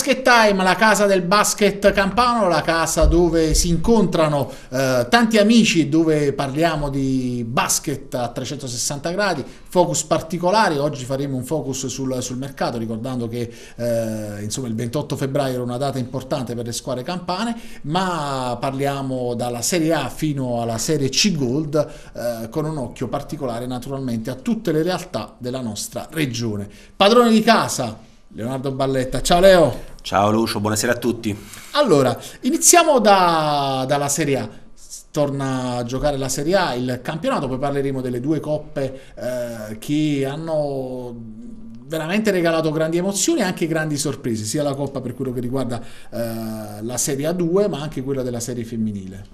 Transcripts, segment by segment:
Basket Time, la casa del basket campano, la casa dove si incontrano eh, tanti amici, dove parliamo di basket a 360 gradi, focus particolari, oggi faremo un focus sul, sul mercato ricordando che eh, insomma, il 28 febbraio era una data importante per le squadre campane, ma parliamo dalla Serie A fino alla Serie C Gold eh, con un occhio particolare naturalmente a tutte le realtà della nostra regione. Padrone di casa, Leonardo Balletta. Ciao Leo. Ciao Lucio, buonasera a tutti. Allora, iniziamo da, dalla Serie A. Torna a giocare la Serie A, il campionato, poi parleremo delle due coppe eh, che hanno veramente regalato grandi emozioni e anche grandi sorprese, sia la coppa per quello che riguarda eh, la Serie A2, ma anche quella della Serie femminile.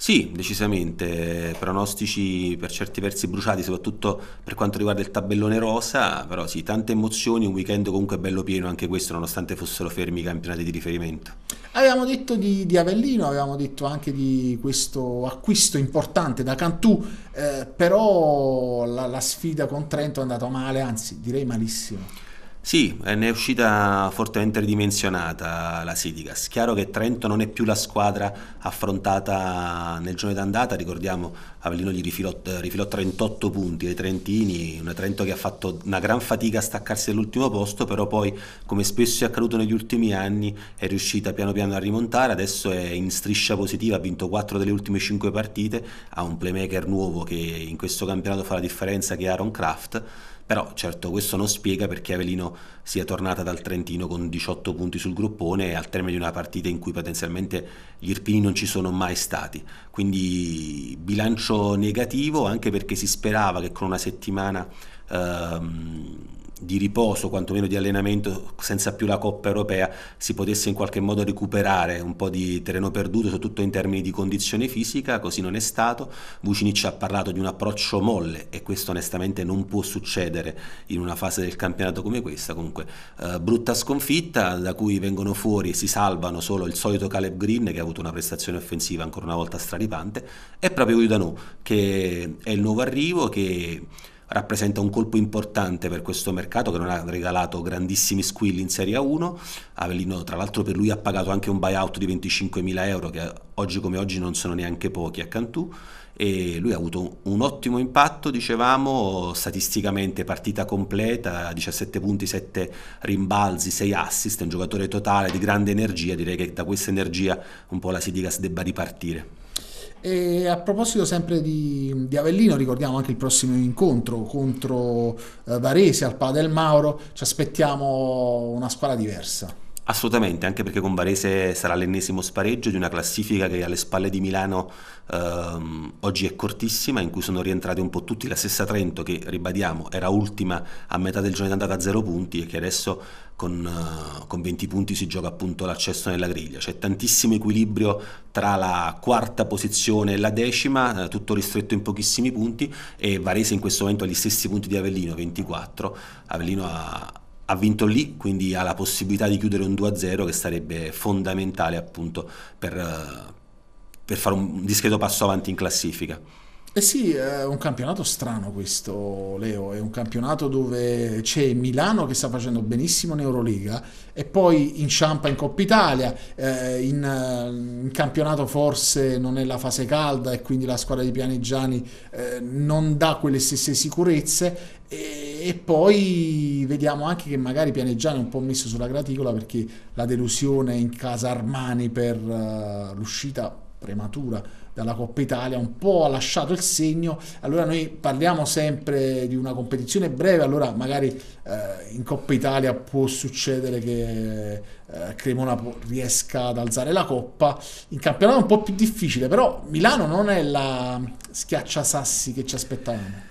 Sì, decisamente, pronostici per certi versi bruciati, soprattutto per quanto riguarda il tabellone rosa, però sì, tante emozioni, un weekend comunque bello pieno anche questo, nonostante fossero fermi i campionati di riferimento. Avevamo detto di, di Avellino, avevamo detto anche di questo acquisto importante da Cantù, eh, però la, la sfida con Trento è andata male, anzi direi malissimo. Sì, eh, ne è uscita fortemente ridimensionata la Sidigas. Chiaro che Trento non è più la squadra affrontata nel giorno d'andata, ricordiamo Avellino gli rifilò, eh, rifilò, 38 punti ai Trentini, una Trento che ha fatto una gran fatica a staccarsi dall'ultimo posto, però poi, come spesso è accaduto negli ultimi anni, è riuscita piano piano a rimontare, adesso è in striscia positiva, ha vinto 4 delle ultime 5 partite, ha un playmaker nuovo che in questo campionato fa la differenza che è Aaron Kraft, però certo questo non spiega perché Avelino sia tornata dal Trentino con 18 punti sul gruppone al termine di una partita in cui potenzialmente gli irpini non ci sono mai stati, quindi bilancio bilancio negativo anche perché si sperava che con una settimana ehm, di riposo, quantomeno di allenamento, senza più la Coppa Europea, si potesse in qualche modo recuperare un po' di terreno perduto, soprattutto in termini di condizione fisica, così non è stato. Vucinic ha parlato di un approccio molle e questo onestamente non può succedere in una fase del campionato come questa, comunque eh, brutta sconfitta da cui vengono fuori e si salvano solo il solito Caleb Green che ha avuto una prestazione offensiva ancora una volta straripante e proprio Udano che è il nuovo arrivo che rappresenta un colpo importante per questo mercato che non ha regalato grandissimi squilli in Serie 1. Avellino tra l'altro per lui ha pagato anche un buyout di 25.000 euro che oggi come oggi non sono neanche pochi a Cantù e lui ha avuto un ottimo impatto, dicevamo, statisticamente partita completa, 17 punti, 7 rimbalzi, 6 assist, è un giocatore totale di grande energia, direi che da questa energia un po' la Sidigas debba ripartire. E a proposito sempre di, di, Avellino, ricordiamo anche il prossimo incontro contro eh, Varese al Pala Mauro. Ci aspettiamo una squadra diversa. Assolutamente, anche perché con Varese sarà l'ennesimo spareggio di una classifica che alle spalle di Milano ehm, oggi è cortissima, in cui sono rientrati un po' tutti, la stessa Trento che, ribadiamo, era ultima a metà del giorno andata a zero punti e che adesso con, eh, con 20 punti si gioca appunto l'accesso nella griglia. C'è tantissimo equilibrio tra la quarta posizione e la decima, eh, tutto ristretto in pochissimi punti e Varese in questo momento ha gli stessi punti di Avellino, 24, Avellino ha ha vinto lì, quindi ha la possibilità di chiudere un 2-0 che sarebbe fondamentale appunto per, eh, per fare un discreto passo avanti in classifica. Eh sì, è un campionato strano questo, Leo. È un campionato dove c'è Milano che sta facendo benissimo in Euroliga e poi inciampa in Coppa Italia. Eh, in, eh, in, campionato forse non è la fase calda e quindi la squadra di Pianigiani eh, non dà quelle stesse sicurezze. E e poi vediamo anche che magari Pianeggiano è un po' messo sulla graticola perché la delusione in casa Armani per eh, l'uscita prematura dalla Coppa Italia un po' ha lasciato il segno allora noi parliamo sempre di una competizione breve allora magari uh, in Coppa Italia può succedere che uh, Cremona riesca ad alzare la Coppa in campionato è un po' più difficile però Milano non è la schiaccia sassi che ci aspettavamo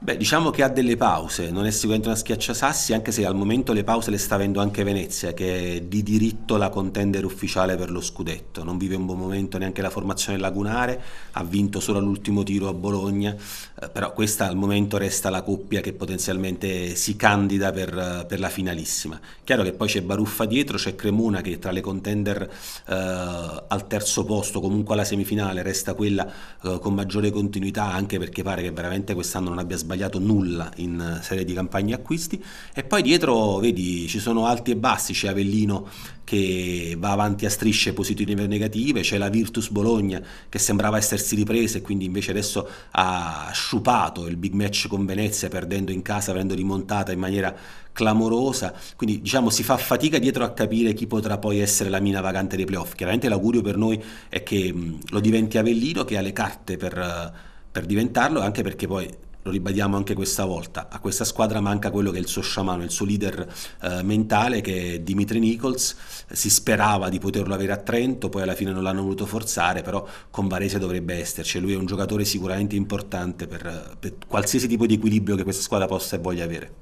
Beh, diciamo che ha delle pause, non è sicuramente una schiacciasassi, anche se al momento le pause le sta avendo anche Venezia, che è di diritto la contender ufficiale per lo scudetto. Non vive un buon momento neanche la formazione lagunare, ha vinto solo all'ultimo tiro a Bologna, eh, però questa al momento resta la coppia che potenzialmente si candida per, eh, per la finalissima. Chiaro che poi c'è Baruffa dietro, c'è Cremona che tra le contender eh, al terzo posto, comunque alla semifinale, resta quella eh, con maggiore continuità anche perché pare che veramente quest'anno non abbia sbagliato nulla in eh, serie di campagne acquisti e poi dietro vedi ci sono alti e bassi, c'è Avellino che va avanti a strisce positive e negative, c'è la Virtus Bologna che sembrava essersi ripresa e quindi invece adesso ha sciupato il big match con Venezia perdendo in casa, avendo rimontata in maniera clamorosa, quindi diciamo si fa fatica dietro a capire chi potrà poi essere la mina vagante dei playoff. Chiaramente l'augurio per noi è che lo diventi Avellino che ha le carte per, eh, per diventarlo, anche perché poi lo ribadiamo anche questa volta, a questa squadra manca quello che è il suo sciamano, il suo leader eh, mentale che è Dimitri Nichols, si sperava di poterlo avere a Trento, poi alla fine non l'hanno voluto forzare, però con Varese dovrebbe esserci, lui è un giocatore sicuramente importante per, per qualsiasi tipo di equilibrio che questa squadra possa e voglia avere.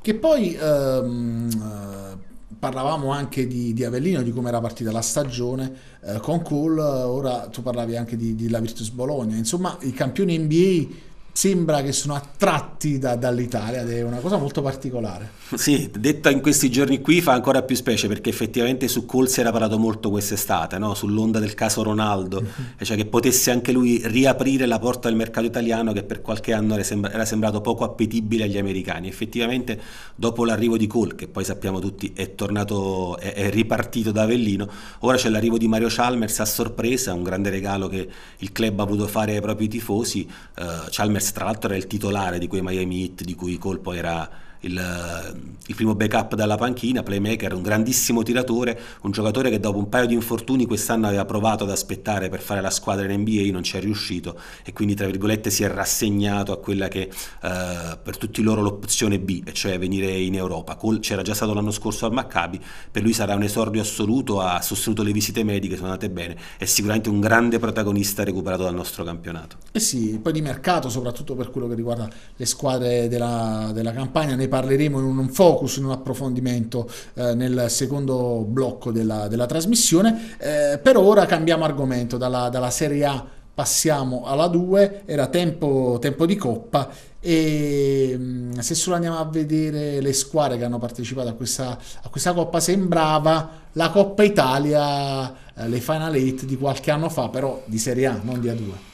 Che poi... Um, parlavamo anche di, di, Avellino, di come era partita la stagione eh, con Cole, ora tu parlavi anche di, di, la Virtus Bologna, insomma i campioni NBA sembra che sono attratti da, dall'Italia ed è una cosa molto particolare. Sì, detta in questi giorni qui fa ancora più specie perché effettivamente su Cole si era parlato molto quest'estate, no? sull'onda del caso Ronaldo, mm-hmm. cioè che potesse anche lui riaprire la porta del mercato italiano che per qualche anno era, sembra- era sembrato poco appetibile agli americani. Effettivamente dopo l'arrivo di Cole, che poi sappiamo tutti è tornato, è, è ripartito da Avellino, ora c'è l'arrivo di Mario Chalmers a sorpresa, un grande regalo che il club ha voluto fare ai propri tifosi. Uh, Chalmers West, tra l'altro era il titolare di quei Miami Heat di cui colpo era il, il, primo backup dalla panchina, playmaker, un grandissimo tiratore, un giocatore che dopo un paio di infortuni quest'anno aveva provato ad aspettare per fare la squadra in NBA, non ci è riuscito e quindi tra virgolette si è rassegnato a quella che eh, per tutti loro l'opzione B, cioè venire in Europa. Col, c'era già stato l'anno scorso al Maccabi, per lui sarà un esordio assoluto, ha sostenuto le visite mediche, sono andate bene, è sicuramente un grande protagonista recuperato dal nostro campionato. Eh sì, poi di mercato, soprattutto per quello che riguarda le squadre della, della campagna, ne parleremo in un focus, in un approfondimento eh, nel secondo blocco della, della trasmissione. Eh, per ora cambiamo argomento, dalla, dalla Serie A passiamo alla 2, era tempo, tempo di coppa e mm, se solo andiamo a vedere le squadre che hanno partecipato a questa, a questa coppa sembrava la Coppa Italia, eh, le Final 8 di qualche anno fa, però di Serie A, non di A2.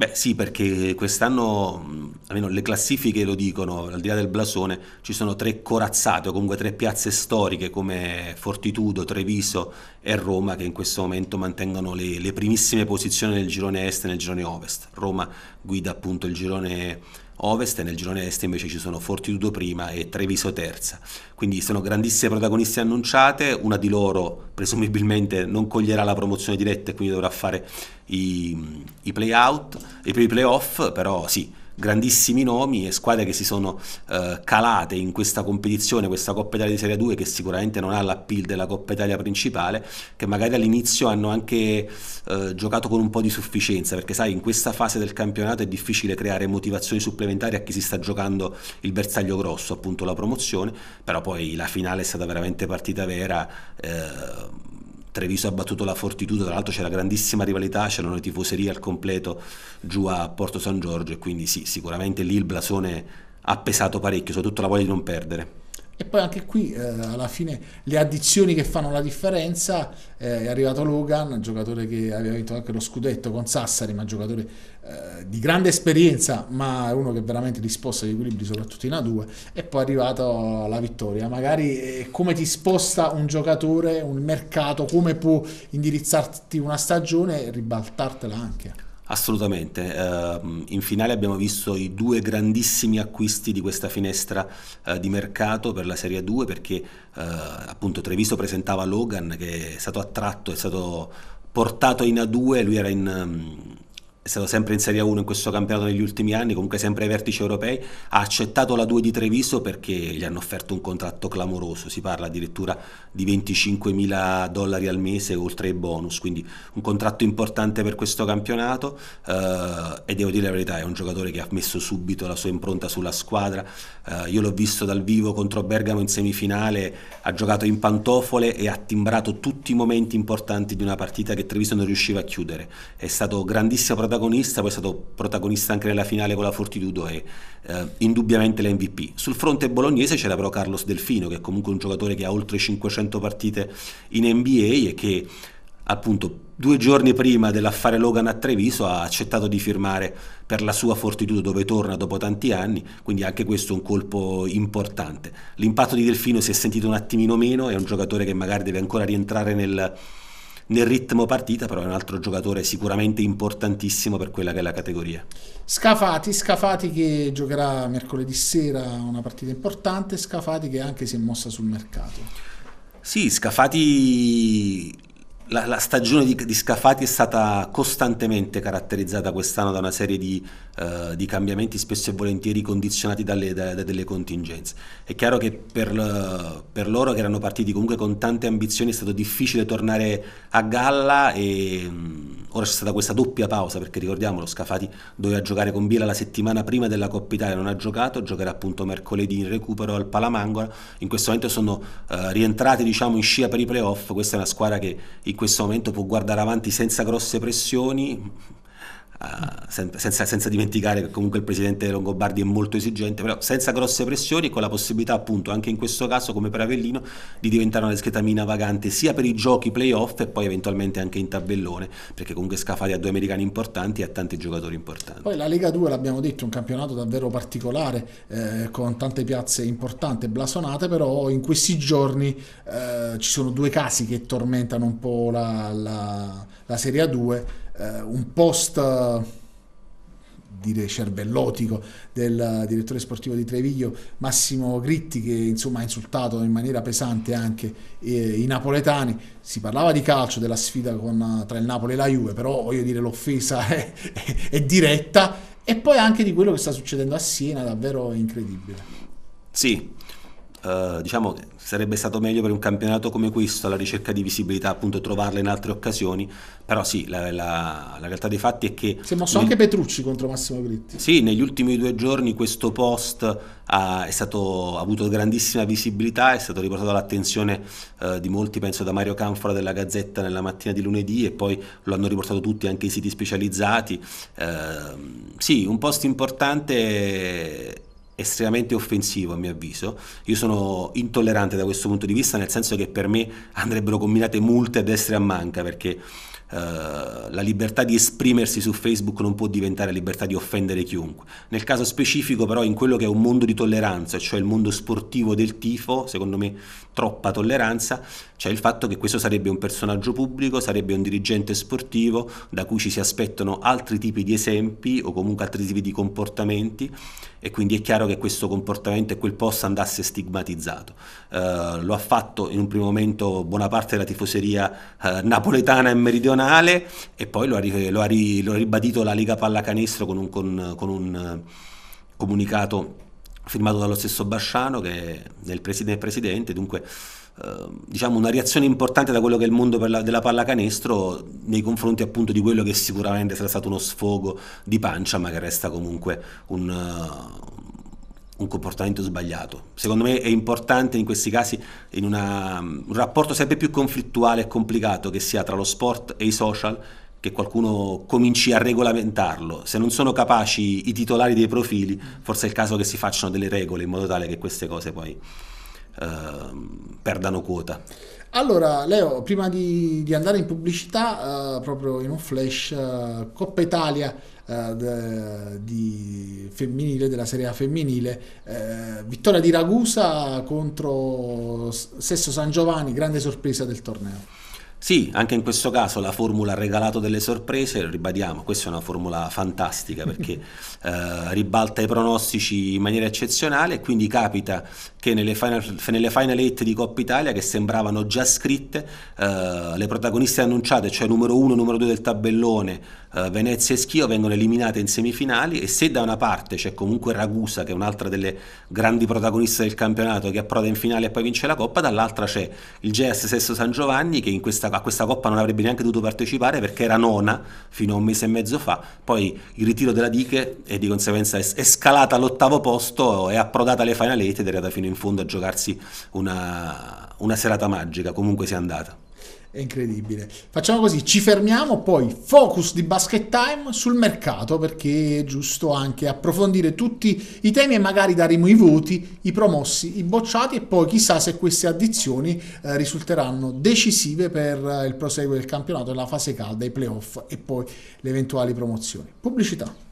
Beh sì, perché quest'anno, almeno le classifiche lo dicono, al di là del blasone, ci sono tre corazzate o comunque tre piazze storiche come Fortitudo, Treviso e Roma che in questo momento mantengono le, le primissime posizioni nel girone est e nel girone ovest. Roma guida appunto il girone ovest e nel girone est invece ci sono Fortitudo prima e Treviso terza. Quindi sono grandissime protagoniste annunciate, una di loro presumibilmente non coglierà la promozione diretta e quindi dovrà fare i, i play-out, i play però sì, grandissimi nomi e squadre che si sono eh, calate in questa competizione, questa Coppa Italia di Serie 2 che sicuramente non ha l'appeal della Coppa Italia principale, che magari all'inizio hanno anche eh, giocato con un po' di sufficienza, perché sai in questa fase del campionato è difficile creare motivazioni supplementari a chi si sta giocando il bersaglio grosso, appunto la promozione, però poi la finale è stata veramente partita vera. Eh, Treviso ha battuto la Fortitudo, tra l'altro c'era la grandissima rivalità, c'erano le tifoserie al completo giù a Porto San Giorgio e quindi sì, sicuramente lì il blasone ha pesato parecchio, soprattutto la voglia di non perdere. E poi anche qui eh, alla fine le addizioni che fanno la differenza eh, è arrivato Logan, giocatore che aveva vinto anche lo scudetto con Sassari, ma giocatore eh, di grande esperienza, ma uno che veramente ti sposta gli equilibri soprattutto in A2 e poi è arrivata la vittoria. Magari eh, come ti sposta un giocatore, un mercato, come può indirizzarti una stagione e ribaltartela anche. Assolutamente, uh, in finale abbiamo visto i due grandissimi acquisti di questa finestra uh, di mercato per la Serie 2 perché uh, appunto Treviso presentava Logan che è stato attratto, è stato portato in A2, lui era in... Um, è stato sempre in Serie 1 in questo campionato negli ultimi anni, comunque sempre ai vertici europei, ha accettato la 2 di Treviso perché gli hanno offerto un contratto clamoroso, si parla addirittura di 25 mila dollari al mese oltre ai bonus, quindi un contratto importante per questo campionato eh, e devo dire la verità, è un giocatore che ha messo subito la sua impronta sulla squadra, eh, io l'ho visto dal vivo contro Bergamo in semifinale, ha giocato in pantofole e ha timbrato tutti i momenti importanti di una partita che Treviso non riusciva a chiudere, è stato grandissimo protagonista protagonista, poi è stato protagonista anche nella finale con la Fortitudo e eh, indubbiamente l'MVP. Sul fronte bolognese c'era però Carlos Delfino, che è comunque un giocatore che ha oltre 500 partite in NBA e che appunto due giorni prima dell'affare Logan a Treviso ha accettato di firmare per la sua Fortitudo dove torna dopo tanti anni, quindi anche questo è un colpo importante. L'impatto di Delfino si è sentito un attimino meno, è un giocatore che magari deve ancora rientrare nel nel ritmo partita, però è un altro giocatore sicuramente importantissimo per quella che è la categoria. Scafati, Scafati che giocherà mercoledì sera una partita importante, Scafati che anche si è mossa sul mercato. Sì, Scafati la, la, stagione di, di, Scafati è stata costantemente caratterizzata quest'anno da una serie di, uh, di cambiamenti spesso e volentieri condizionati dalle, da, da delle contingenze. È chiaro che per, uh, per, loro che erano partiti comunque con tante ambizioni è stato difficile tornare a galla e um, ora c'è stata questa doppia pausa perché ricordiamolo Scafati doveva giocare con Biela la settimana prima della Coppa Italia, non ha giocato, giocherà appunto mercoledì in recupero al Palamangola. In questo momento sono uh, rientrati diciamo in scia per i playoff, questa è una squadra che in questo momento può guardare avanti senza grosse pressioni, eh, senza, senza, dimenticare che comunque il presidente Longobardi è molto esigente, però senza grosse pressioni e con la possibilità appunto anche in questo caso come per Avellino di diventare una discreta mina vagante sia per i giochi playoff e poi eventualmente anche in tabellone, perché comunque Scafati ha due americani importanti e ha tanti giocatori importanti. Poi la Lega 2 l'abbiamo detto, è un campionato davvero particolare eh, con tante piazze importanti e blasonate, però in questi giorni eh, ci sono due casi che tormentano un po' la, la, la Serie 2 eh, un post dire cervellotico del direttore sportivo di Treviglio Massimo Gritti che insomma ha insultato in maniera pesante anche eh, i napoletani si parlava di calcio della sfida con, tra il Napoli e la Juve però voglio dire l'offesa è, è, è diretta e poi anche di quello che sta succedendo a Siena davvero incredibile sì eh, diciamo che sarebbe stato meglio per un campionato come questo alla ricerca di visibilità appunto trovarla in altre occasioni però sì la, la, la realtà dei fatti è che si è mosso nel... anche Petrucci contro Massimo Gritti sì negli ultimi due giorni questo post ha, stato, ha avuto grandissima visibilità è stato riportato all'attenzione eh, di molti penso da Mario Canfora della Gazzetta nella mattina di lunedì e poi lo hanno riportato tutti anche i siti specializzati eh, sì un post importante estremamente offensivo a mio avviso. Io sono intollerante da questo punto di vista, nel senso che per me andrebbero combinate multe a destra e a manca, perché eh, la libertà di esprimersi su Facebook non può diventare libertà di offendere chiunque. Nel caso specifico però in quello che è un mondo di tolleranza, cioè il mondo sportivo del tifo, secondo me troppa tolleranza, c'è cioè il fatto che questo sarebbe un personaggio pubblico, sarebbe un dirigente sportivo da cui ci si aspettano altri tipi di esempi o comunque altri tipi di comportamenti e quindi è chiaro che questo comportamento e quel post andasse stigmatizzato. Eh, lo ha fatto in un primo momento buona parte della tifoseria eh, napoletana e meridionale, nazionale e poi lo ha, lo ha, lo ha ribadito la Lega Pallacanestro con un, con, con un eh, comunicato firmato dallo stesso Basciano che è il presidente, presidente dunque eh, diciamo una reazione importante da quello che è il mondo la, della pallacanestro nei confronti appunto di quello che sicuramente sarà stato uno sfogo di pancia ma che resta comunque un, eh, un comportamento sbagliato. Secondo me è importante in questi casi, in una, un rapporto sempre più conflittuale e complicato che sia tra lo sport e i social, che qualcuno cominci a regolamentarlo. Se non sono capaci i titolari dei profili, forse è il caso che si facciano delle regole in modo tale che queste cose poi eh, perdano quota. Allora, Leo, prima di, di andare in pubblicità, eh, proprio in un flash, eh, Coppa Italia eh, di femminile, della Serie A femminile. Eh, vittoria di Ragusa contro Sesso San Giovanni, grande sorpresa del torneo. Sì, anche in questo caso la formula ha regalato delle sorprese, ribadiamo, questa è una formula fantastica perché eh, ribalta i pronostici in maniera eccezionale e quindi capita che nelle final, nelle final eight di Coppa Italia, che sembravano già scritte, eh, le protagoniste annunciate, cioè numero 1 e numero 2 del tabellone, eh, Venezia e Schio, vengono eliminate in semifinali e se da una parte c'è comunque Ragusa, che è un'altra delle grandi protagoniste del campionato, che approda in finale e poi vince la Coppa, dall'altra c'è il GS Sesto San Giovanni che in questa questa, a questa coppa non avrebbe neanche dovuto partecipare perché era nona fino a un mese e mezzo fa, poi il ritiro della Diche e di conseguenza è scalata all'ottavo posto, è approdata alle final eight ed è andata fino in fondo a giocarsi una, una serata magica, comunque sia andata. È incredibile. Facciamo così, ci fermiamo, poi focus di Basket Time sul mercato, perché è giusto anche approfondire tutti i temi e magari daremo i voti, i promossi, i bocciati e poi chissà se queste addizioni eh, risulteranno decisive per eh, il proseguo del campionato, la fase calda, i playoff e poi le eventuali promozioni. Pubblicità.